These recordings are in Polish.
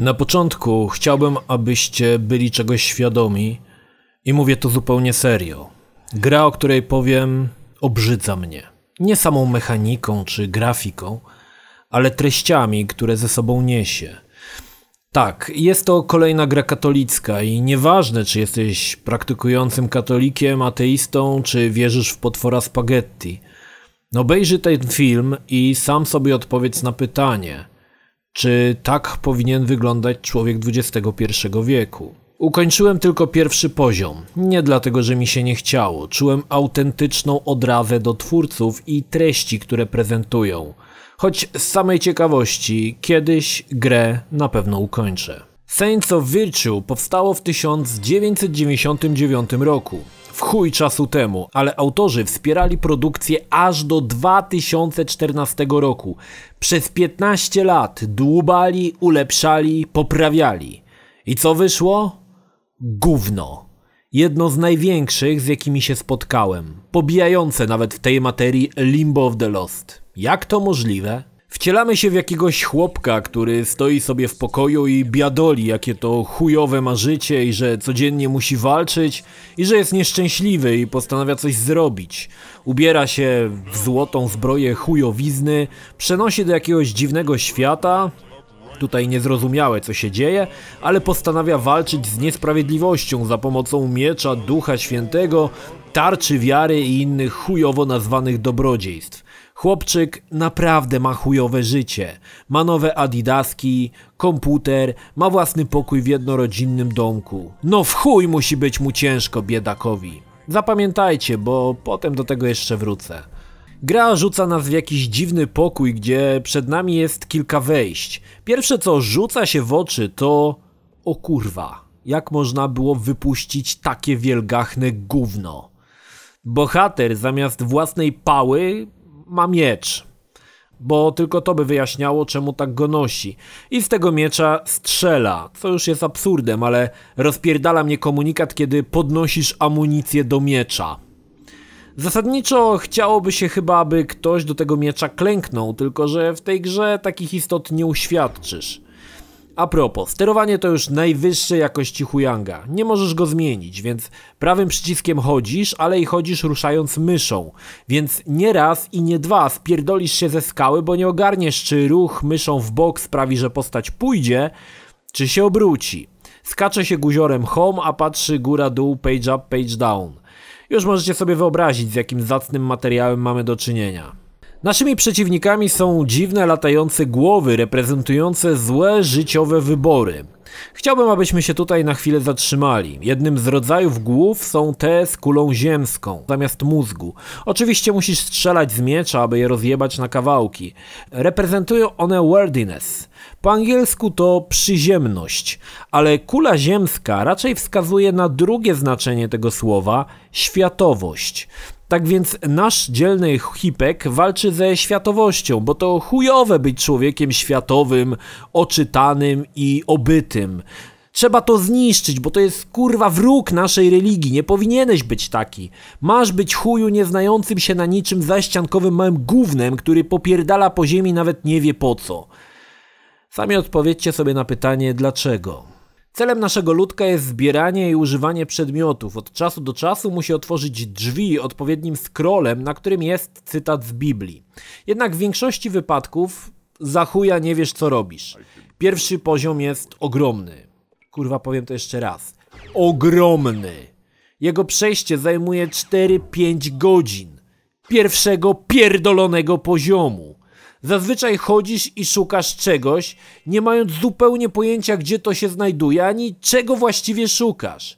Na początku chciałbym, abyście byli czegoś świadomi i mówię to zupełnie serio. Gra, o której powiem, obrzydza mnie. Nie samą mechaniką czy grafiką, ale treściami, które ze sobą niesie. Tak, jest to kolejna gra katolicka i nieważne, czy jesteś praktykującym katolikiem, ateistą, czy wierzysz w potwora spaghetti. No, obejrzyj ten film i sam sobie odpowiedz na pytanie – czy tak powinien wyglądać człowiek XXI wieku? Ukończyłem tylko pierwszy poziom. Nie dlatego, że mi się nie chciało. Czułem autentyczną odrawę do twórców i treści, które prezentują. Choć z samej ciekawości, kiedyś grę na pewno ukończę. Saints of Virtue powstało w 1999 roku w chuj czasu temu, ale autorzy wspierali produkcję aż do 2014 roku. Przez 15 lat dłubali, ulepszali, poprawiali. I co wyszło? Gówno. Jedno z największych, z jakimi się spotkałem. Pobijające nawet w tej materii Limbo of the Lost. Jak to możliwe? Wcielamy się w jakiegoś chłopka, który stoi sobie w pokoju i biadoli, jakie to chujowe ma życie i że codziennie musi walczyć i że jest nieszczęśliwy i postanawia coś zrobić. Ubiera się w złotą zbroję chujowizny, przenosi do jakiegoś dziwnego świata, tutaj niezrozumiałe co się dzieje, ale postanawia walczyć z niesprawiedliwością za pomocą miecza Ducha Świętego, tarczy wiary i innych chujowo nazwanych dobrodziejstw. Chłopczyk naprawdę ma chujowe życie. Ma nowe adidaski, komputer, ma własny pokój w jednorodzinnym domku. No w chuj musi być mu ciężko, biedakowi. Zapamiętajcie, bo potem do tego jeszcze wrócę. Gra rzuca nas w jakiś dziwny pokój, gdzie przed nami jest kilka wejść. Pierwsze co rzuca się w oczy to... O kurwa, jak można było wypuścić takie wielgachne gówno? Bohater zamiast własnej pały ma miecz, bo tylko to by wyjaśniało, czemu tak go nosi. I z tego miecza strzela, co już jest absurdem, ale rozpierdala mnie komunikat, kiedy podnosisz amunicję do miecza. Zasadniczo chciałoby się chyba, aby ktoś do tego miecza klęknął, tylko że w tej grze takich istot nie uświadczysz. A propos, sterowanie to już najwyższej jakości Huyanga. Nie możesz go zmienić, więc prawym przyciskiem chodzisz, ale i chodzisz ruszając myszą. Więc nie raz i nie dwa spierdolisz się ze skały, bo nie ogarniesz, czy ruch myszą w bok sprawi, że postać pójdzie, czy się obróci. Skacze się guziorem home, a patrzy góra-dół, page up, page down. Już możecie sobie wyobrazić, z jakim zacnym materiałem mamy do czynienia. Naszymi przeciwnikami są dziwne latające głowy reprezentujące złe życiowe wybory. Chciałbym, abyśmy się tutaj na chwilę zatrzymali. Jednym z rodzajów głów są te z kulą ziemską, zamiast mózgu. Oczywiście musisz strzelać z miecza, aby je rozjebać na kawałki. Reprezentują one worthiness. Po angielsku to przyziemność, ale kula ziemska raczej wskazuje na drugie znaczenie tego słowa światowość. Tak więc nasz dzielny hipek walczy ze światowością, bo to chujowe być człowiekiem światowym, oczytanym i obytym. Trzeba to zniszczyć, bo to jest kurwa wróg naszej religii. Nie powinieneś być taki. Masz być chuju nieznającym się na niczym zaściankowym małym gównem, który popierdala po ziemi nawet nie wie po co. Sami odpowiedzcie sobie na pytanie dlaczego. Celem naszego ludka jest zbieranie i używanie przedmiotów. Od czasu do czasu musi otworzyć drzwi odpowiednim scrollem, na którym jest cytat z Biblii. Jednak w większości wypadków za chuja nie wiesz co robisz. Pierwszy poziom jest ogromny. Kurwa powiem to jeszcze raz. Ogromny. Jego przejście zajmuje 4-5 godzin. Pierwszego pierdolonego poziomu. Zazwyczaj chodzisz i szukasz czegoś, nie mając zupełnie pojęcia, gdzie to się znajduje, ani czego właściwie szukasz.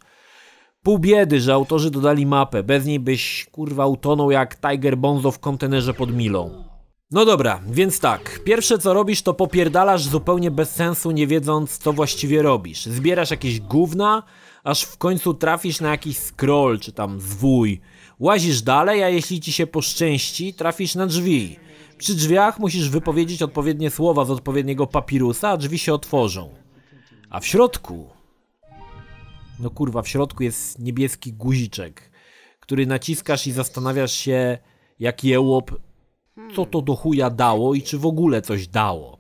Pół biedy, że autorzy dodali mapę, bez niej byś kurwa utonął jak Tiger Bonzo w kontenerze pod milą. No dobra, więc tak. Pierwsze co robisz to popierdalasz zupełnie bez sensu, nie wiedząc co właściwie robisz. Zbierasz jakieś gówna, aż w końcu trafisz na jakiś scroll czy tam zwój. Łazisz dalej, a jeśli ci się poszczęści, trafisz na drzwi. Przy drzwiach musisz wypowiedzieć odpowiednie słowa z odpowiedniego papirusa, a drzwi się otworzą. A w środku... No kurwa, w środku jest niebieski guziczek, który naciskasz i zastanawiasz się, jak jełop, co to do chuja dało i czy w ogóle coś dało.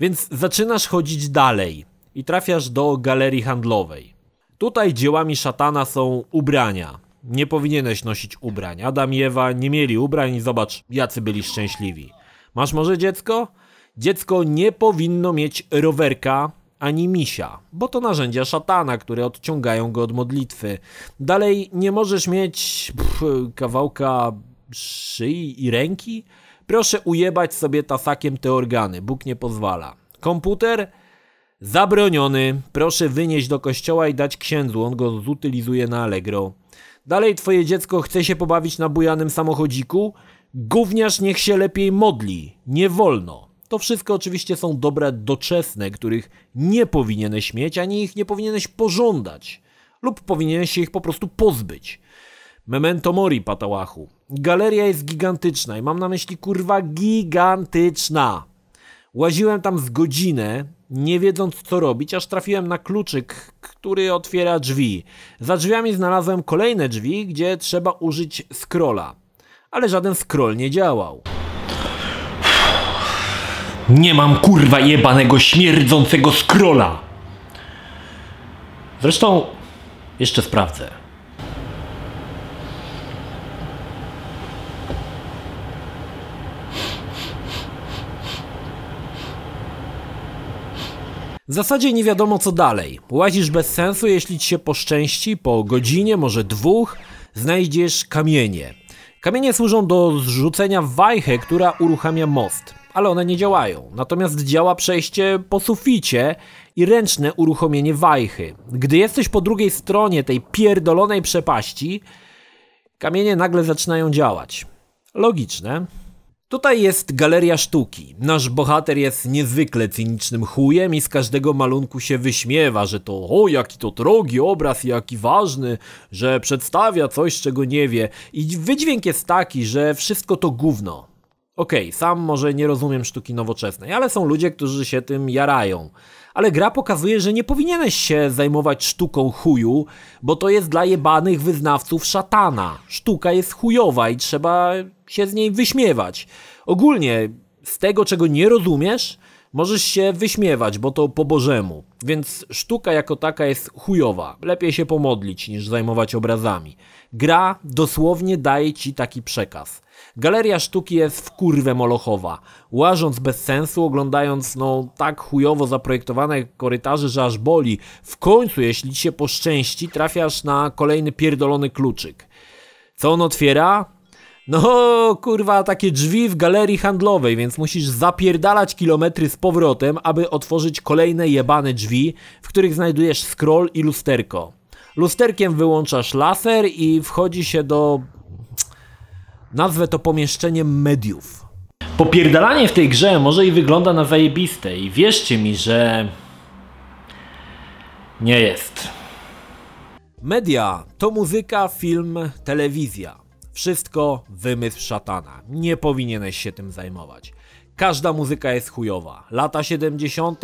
Więc zaczynasz chodzić dalej i trafiasz do galerii handlowej. Tutaj dziełami szatana są ubrania. Nie powinieneś nosić ubrań. Adam i Ewa nie mieli ubrań i zobacz, jacy byli szczęśliwi. Masz może dziecko? Dziecko nie powinno mieć rowerka ani misia, bo to narzędzia szatana, które odciągają go od modlitwy. Dalej nie możesz mieć pff, kawałka szyi i ręki? Proszę ujebać sobie tasakiem te organy, Bóg nie pozwala. Komputer? Zabroniony. Proszę wynieść do kościoła i dać księdzu, on go zutylizuje na Allegro. Dalej twoje dziecko chce się pobawić na bujanym samochodziku? Gówniarz niech się lepiej modli. Nie wolno. To wszystko oczywiście są dobre doczesne, których nie powinieneś mieć, ani ich nie powinieneś pożądać. Lub powinieneś się ich po prostu pozbyć. Memento mori, patałachu. Galeria jest gigantyczna i mam na myśli kurwa gigantyczna. Łaziłem tam z godzinę, nie wiedząc co robić, aż trafiłem na kluczyk, który otwiera drzwi. Za drzwiami znalazłem kolejne drzwi, gdzie trzeba użyć scrolla. Ale żaden scroll nie działał. Nie mam kurwa jebanego śmierdzącego scrolla. Zresztą jeszcze sprawdzę. W zasadzie nie wiadomo co dalej. Łazisz bez sensu, jeśli ci się poszczęści, po godzinie, może dwóch, znajdziesz kamienie. Kamienie służą do zrzucenia wajchę, która uruchamia most, ale one nie działają. Natomiast działa przejście po suficie i ręczne uruchomienie wajchy. Gdy jesteś po drugiej stronie tej pierdolonej przepaści, kamienie nagle zaczynają działać. Logiczne. Tutaj jest galeria sztuki. Nasz bohater jest niezwykle cynicznym chujem i z każdego malunku się wyśmiewa, że to o jaki to drogi obraz, jaki ważny, że przedstawia coś, czego nie wie. I wydźwięk jest taki, że wszystko to gówno. Okej, okay, sam może nie rozumiem sztuki nowoczesnej, ale są ludzie, którzy się tym jarają ale gra pokazuje, że nie powinieneś się zajmować sztuką chuju, bo to jest dla jebanych wyznawców szatana. Sztuka jest chujowa i trzeba się z niej wyśmiewać. Ogólnie z tego, czego nie rozumiesz, możesz się wyśmiewać, bo to po bożemu. Więc sztuka jako taka jest chujowa. Lepiej się pomodlić niż zajmować obrazami. Gra dosłownie daje ci taki przekaz. Galeria sztuki jest w kurwę molochowa. Łażąc bez sensu, oglądając no tak chujowo zaprojektowane korytarze, że aż boli. W końcu, jeśli ci się poszczęści, trafiasz na kolejny pierdolony kluczyk. Co on otwiera? No, kurwa, takie drzwi w galerii handlowej, więc musisz zapierdalać kilometry z powrotem, aby otworzyć kolejne jebane drzwi, w których znajdujesz scroll i lusterko. Lusterkiem wyłączasz laser i wchodzi się do Nazwę to pomieszczeniem mediów. Popierdalanie w tej grze może i wygląda na zajebiste i wierzcie mi, że nie jest. Media to muzyka, film, telewizja. Wszystko wymysł szatana. Nie powinieneś się tym zajmować. Każda muzyka jest chujowa. Lata 70.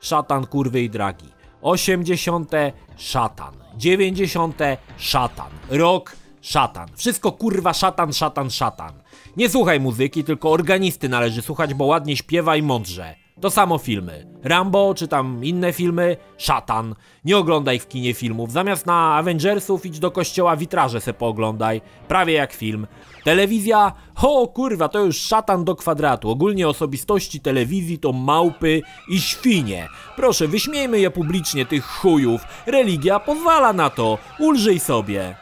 szatan kurwy i dragi. 80. szatan. 90. szatan. Rok Szatan. Wszystko kurwa szatan, szatan, szatan. Nie słuchaj muzyki, tylko organisty należy słuchać, bo ładnie śpiewa i mądrze. To samo filmy. Rambo czy tam inne filmy, szatan. Nie oglądaj w kinie filmów. Zamiast na Avengersów idź do kościoła witraże se pooglądaj. Prawie jak film. Telewizja? Ho kurwa, to już szatan do kwadratu. Ogólnie osobistości telewizji to małpy i świnie. Proszę, wyśmiejmy je publicznie, tych chujów. Religia pozwala na to. Ulżyj sobie.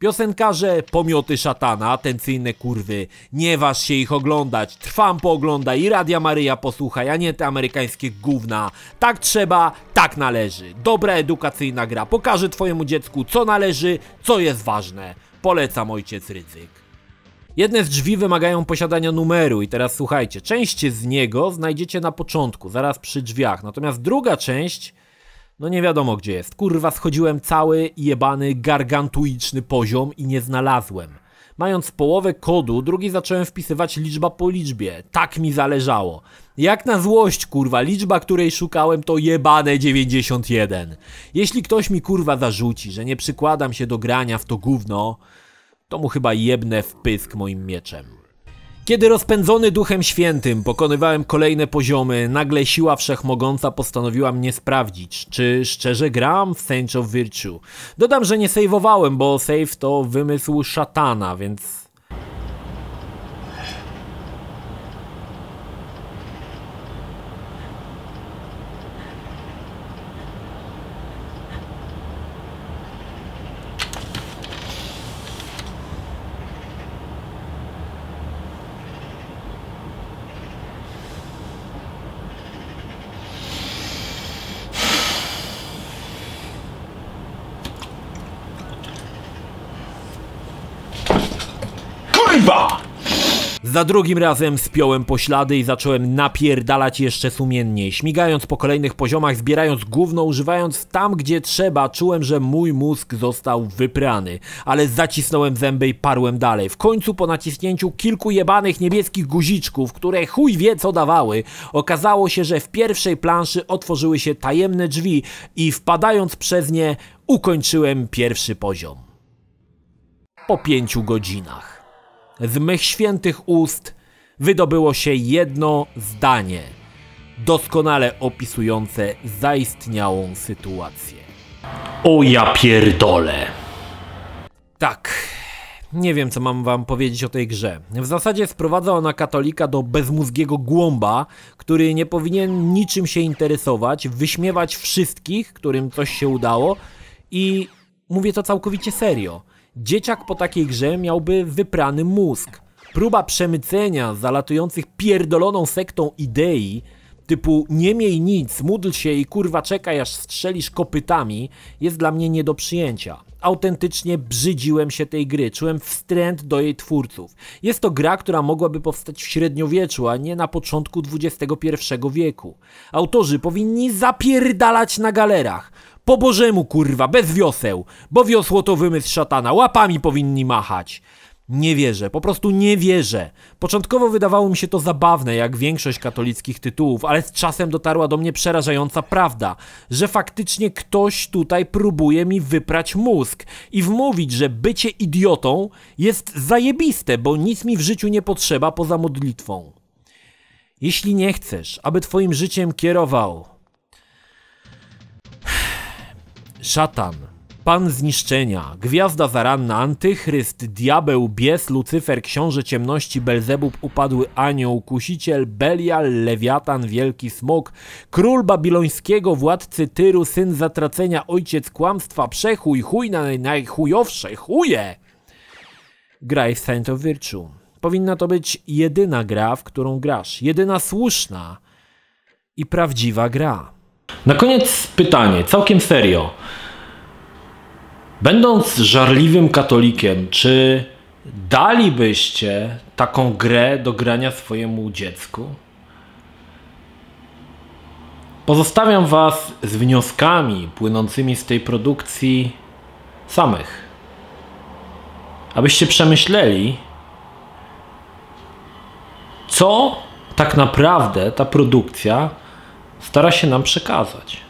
Piosenkarze, pomioty szatana, atencyjne kurwy. Nie waż się ich oglądać. Trwam poogląda i Radia Maryja posłuchaj, a nie te amerykańskie gówna. Tak trzeba, tak należy. Dobra edukacyjna gra pokaże twojemu dziecku co należy, co jest ważne. Polecam ojciec Ryzyk. Jedne z drzwi wymagają posiadania numeru i teraz słuchajcie, część z niego znajdziecie na początku, zaraz przy drzwiach, natomiast druga część, no nie wiadomo gdzie jest. Kurwa, schodziłem cały jebany gargantuiczny poziom i nie znalazłem. Mając połowę kodu, drugi zacząłem wpisywać liczba po liczbie. Tak mi zależało. Jak na złość, kurwa, liczba, której szukałem to jebane 91. Jeśli ktoś mi kurwa zarzuci, że nie przykładam się do grania w to gówno, to mu chyba jebnę w pysk moim mieczem. Kiedy rozpędzony Duchem Świętym pokonywałem kolejne poziomy, nagle siła wszechmogąca postanowiła mnie sprawdzić, czy szczerze gram w Saints of Virtue. Dodam, że nie save'owałem, bo save to wymysł szatana, więc kurwa! Za drugim razem spiąłem poślady i zacząłem napierdalać jeszcze sumienniej, śmigając po kolejnych poziomach, zbierając gówno, używając tam gdzie trzeba, czułem, że mój mózg został wyprany. Ale zacisnąłem zęby i parłem dalej. W końcu po naciśnięciu kilku jebanych niebieskich guziczków, które chuj wie co dawały, okazało się, że w pierwszej planszy otworzyły się tajemne drzwi i wpadając przez nie ukończyłem pierwszy poziom. Po pięciu godzinach z mych świętych ust wydobyło się jedno zdanie, doskonale opisujące zaistniałą sytuację. O ja pierdolę. Tak. Nie wiem, co mam wam powiedzieć o tej grze. W zasadzie sprowadza ona katolika do bezmózgiego głąba, który nie powinien niczym się interesować, wyśmiewać wszystkich, którym coś się udało i mówię to całkowicie serio. Dzieciak po takiej grze miałby wyprany mózg. Próba przemycenia zalatujących pierdoloną sektą idei typu nie miej nic, módl się i kurwa czekaj aż strzelisz kopytami jest dla mnie nie do przyjęcia. Autentycznie brzydziłem się tej gry, czułem wstręt do jej twórców. Jest to gra, która mogłaby powstać w średniowieczu, a nie na początku XXI wieku. Autorzy powinni zapierdalać na galerach, po bożemu kurwa, bez wioseł, bo wiosło to wymysł szatana, łapami powinni machać. Nie wierzę, po prostu nie wierzę. Początkowo wydawało mi się to zabawne, jak większość katolickich tytułów, ale z czasem dotarła do mnie przerażająca prawda, że faktycznie ktoś tutaj próbuje mi wyprać mózg i wmówić, że bycie idiotą jest zajebiste, bo nic mi w życiu nie potrzeba poza modlitwą. Jeśli nie chcesz, aby twoim życiem kierował szatan, pan zniszczenia, gwiazda zaranna, antychryst, diabeł, bies, lucyfer, książę ciemności, Belzebub, upadły anioł, kusiciel, Belial, lewiatan, wielki smok, król babilońskiego, władcy Tyru, syn zatracenia, ojciec kłamstwa, przechuj, chuj na najchujowsze, chuje! Graj w Saint of Virtue. Powinna to być jedyna gra, w którą grasz, jedyna słuszna i prawdziwa gra. Na koniec pytanie, całkiem serio. Będąc żarliwym katolikiem, czy dalibyście taką grę do grania swojemu dziecku? Pozostawiam Was z wnioskami płynącymi z tej produkcji samych. Abyście przemyśleli, co tak naprawdę ta produkcja stara się nam przekazać.